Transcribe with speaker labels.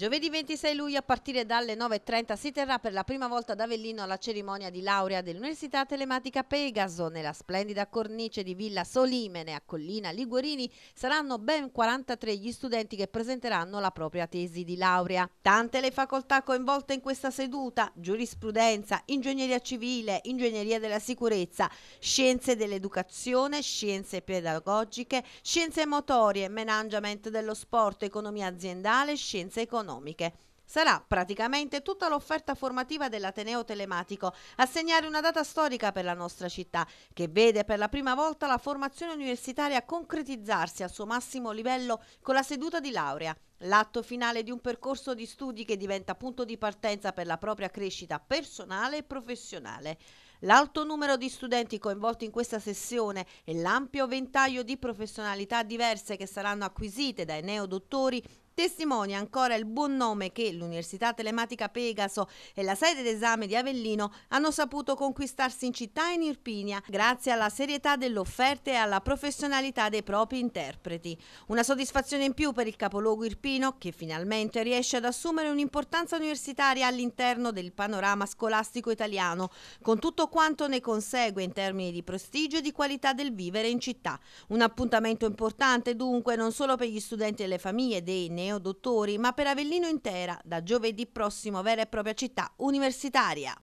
Speaker 1: Giovedì 26 luglio a partire dalle 9.30 si terrà per la prima volta ad Avellino la cerimonia di laurea dell'Università Telematica Pegaso. Nella splendida cornice di Villa Solimene a Collina Liguorini saranno ben 43 gli studenti che presenteranno la propria tesi di laurea. Tante le facoltà coinvolte in questa seduta, giurisprudenza, ingegneria civile, ingegneria della sicurezza, scienze dell'educazione, scienze pedagogiche, scienze motorie, management dello sport, economia aziendale, scienze economiche economiche. Sarà praticamente tutta l'offerta formativa dell'Ateneo Telematico a segnare una data storica per la nostra città, che vede per la prima volta la formazione universitaria concretizzarsi al suo massimo livello con la seduta di laurea. L'atto finale di un percorso di studi che diventa punto di partenza per la propria crescita personale e professionale. L'alto numero di studenti coinvolti in questa sessione e l'ampio ventaglio di professionalità diverse che saranno acquisite dai neodottori Testimonia ancora il buon nome che l'Università Telematica Pegaso e la sede d'esame di Avellino hanno saputo conquistarsi in città e in Irpinia grazie alla serietà dell'offerta e alla professionalità dei propri interpreti. Una soddisfazione in più per il capoluogo irpino che finalmente riesce ad assumere un'importanza universitaria all'interno del panorama scolastico italiano, con tutto quanto ne consegue in termini di prestigio e di qualità del vivere in città. Un appuntamento importante dunque non solo per gli studenti e le famiglie dei neonati, o dottori, ma per Avellino intera, da giovedì prossimo vera e propria città universitaria.